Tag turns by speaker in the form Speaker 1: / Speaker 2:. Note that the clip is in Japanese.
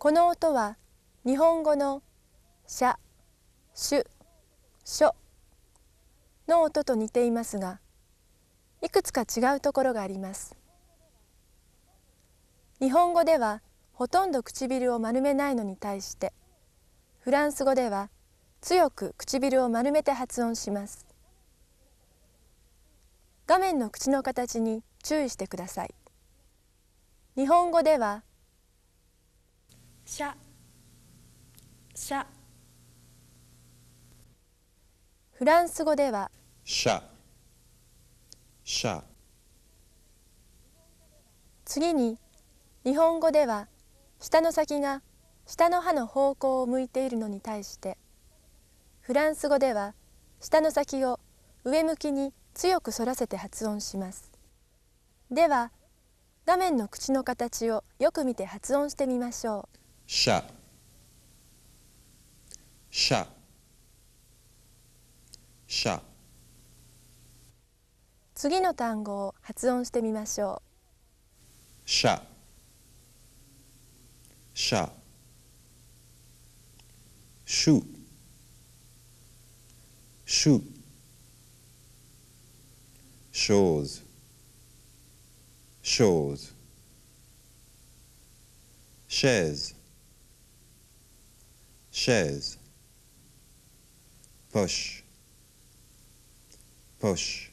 Speaker 1: この音は日本語のしゃ、しゅ、しょの音と似ていますが、いくつか違うところがあります。日本語ではほとんど唇を丸めないのに対して、フランス語では強く唇を丸めて発音します。画面の口の形に注意してください。日本語ではしゃしゃフランス語では
Speaker 2: しゃしゃ
Speaker 1: 次に日本語では舌の先が下の歯の方向を向いているのに対してフランス語では舌の先を上向きに強く反らせて発音しますでは画面の口の形をよく見て発音してみましょう
Speaker 2: 社社社
Speaker 1: 次の単語を発音してみましょ
Speaker 2: うシャ。シュシュシ
Speaker 3: ョーズショーズシェーズ chaise, poche, poche.